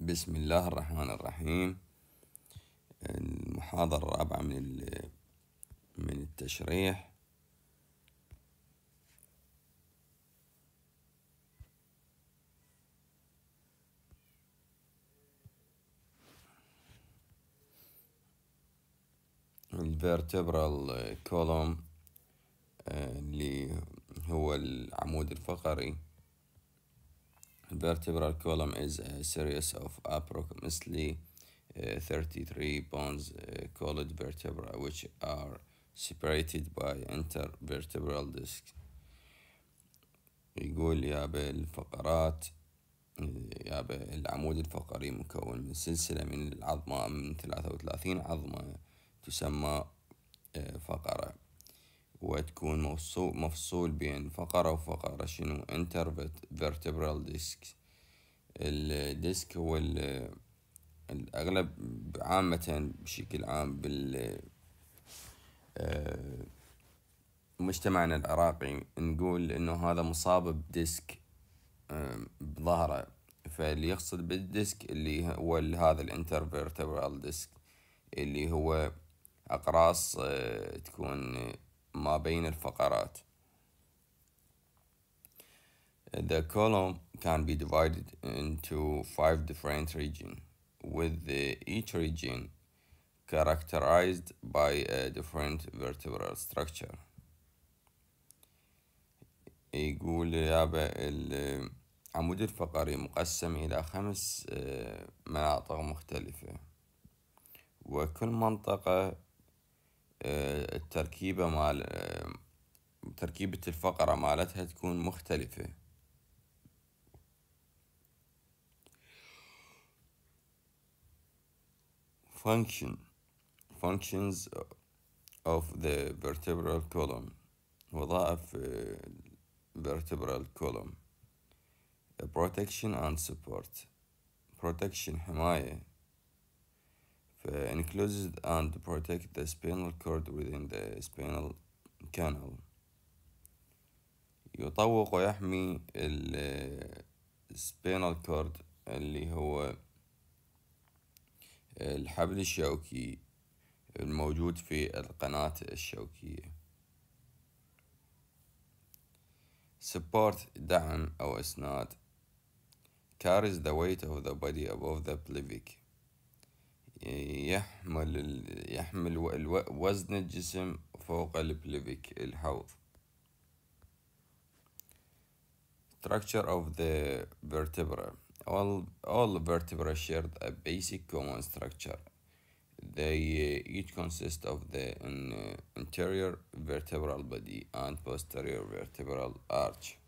بسم الله الرحمن الرحيم المحاضرة الرابعة من من التشريح الفيرتبرال كولوم آه، اللي هو العمود الفقري vertebral column is a series of approximately uh, 33 bones uh, called vertebrae which are separated by intervertebral discs يقول يابا الفقرات يابا العمود الفقري مكون من سلسلة من العظمة من ثلاثة وثلاثين عظمة تسمى فقرة وتكون مفصول, مفصول بين فقرة وفقرة شنو انتر vertebral ديسك الديسك هو الأغلب عامة بشكل عام بال آه، مجتمعنا العراقي نقول انه هذا مصاب بديسك آه، بظهره فاللي يقصد بالديسك اللي هو هذا الانترفيرتبرال ديسك اللي هو اقراص آه، تكون ما بين الفقرات. The column can be divided into five different regions, with each region characterized by a different vertebral structure. يقول يابا العمود الفقري مقسم إلى خمس مناطق مختلفة وكل منطقة التركيبة مال تركيبة الفقرة مالتها تكون مختلفة function functions of the vertebral column وظائف vertebral column protection and support protection حماية encloses and protect the spinal cord within the spinal canal يطوق ويحمي ال spinal cord اللي هو الحبل الشوكي الموجود في القناة الشوكية support دعم أو إسناد carries the weight of the body above the pelvic يحمل يحمل وزن الجسم فوق البليفيك الحوض structure of the vertebra all all vertebra shared a basic common structure they each consist of the anterior vertebral body and posterior vertebral arch